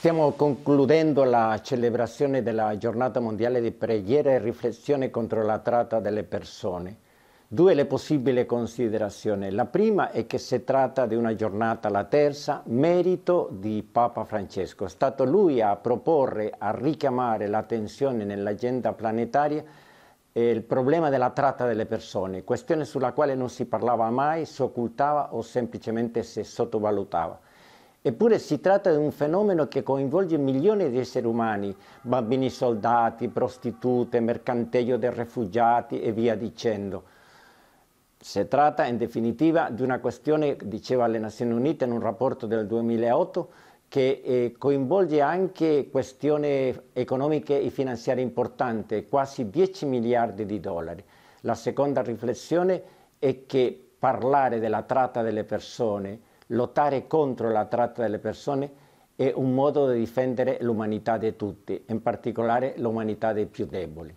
Stiamo concludendo la celebrazione della giornata mondiale di preghiera e riflessione contro la tratta delle persone. Due le possibili considerazioni. La prima è che si tratta di una giornata, la terza, merito di Papa Francesco. È stato lui a proporre, a richiamare l'attenzione nell'agenda planetaria il problema della tratta delle persone, questione sulla quale non si parlava mai, si occultava o semplicemente si sottovalutava. Eppure si tratta di un fenomeno che coinvolge milioni di esseri umani, bambini soldati, prostitute, mercanteggio dei rifugiati e via dicendo. Si tratta in definitiva di una questione, diceva le Nazioni Unite in un rapporto del 2008, che eh, coinvolge anche questioni economiche e finanziarie importanti, quasi 10 miliardi di dollari. La seconda riflessione è che parlare della tratta delle persone, Lottare contro la tratta delle persone è un modo di difendere l'umanità di tutti, in particolare l'umanità dei più deboli.